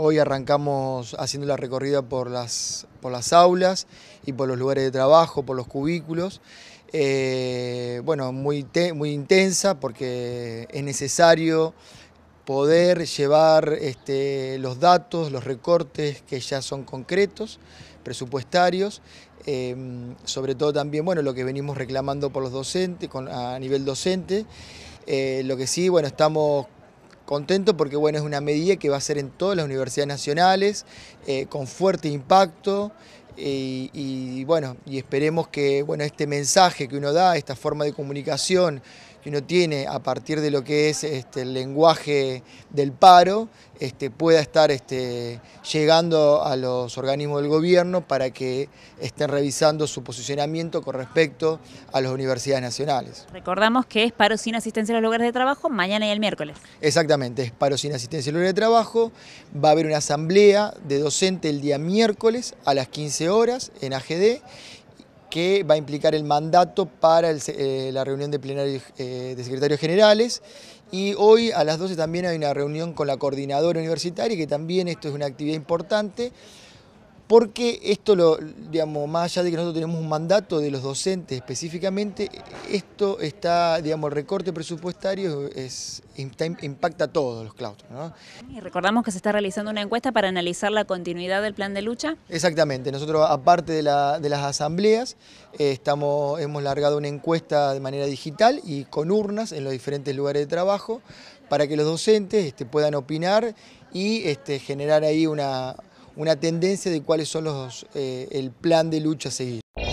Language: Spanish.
Hoy arrancamos haciendo la recorrida por las, por las aulas y por los lugares de trabajo, por los cubículos. Eh, bueno, muy, muy intensa porque es necesario poder llevar este, los datos, los recortes que ya son concretos, presupuestarios, em, sobre todo también bueno, lo que venimos reclamando por los docentes, a nivel docente. Eh, lo que sí, bueno, estamos contento porque bueno, es una medida que va a ser en todas las universidades nacionales, eh, con fuerte impacto. Eh, y, y, bueno, y esperemos que este mensaje que uno da, esta forma de comunicación que uno tiene a partir de lo que es este, el lenguaje del paro, este, pueda estar este, llegando a los organismos del gobierno para que estén revisando su posicionamiento con respecto a las universidades nacionales. Recordamos que es paro sin asistencia a los lugares de trabajo mañana y el miércoles. Exactamente, es paro sin asistencia a los lugares de trabajo. Va a haber una asamblea de docente el día miércoles a las 15 horas en AGD que va a implicar el mandato para eh, la reunión de plenario eh, de secretarios generales. Y hoy a las 12 también hay una reunión con la coordinadora universitaria, que también esto es una actividad importante, porque esto, lo, digamos, más allá de que nosotros tenemos un mandato de los docentes específicamente, esto está, digamos, el recorte presupuestario impacta a todos los claustros. Y recordamos que se está realizando una encuesta para analizar la continuidad del plan de lucha. Exactamente, nosotros aparte de, las asambleas, eh, estamos, hemos largado una encuesta de manera digital y con urnas en los diferentes lugares de trabajo para que los docentes este, puedan opinar y este, generar ahí una, una tendencia de cuáles son los, eh, el plan de lucha a seguir.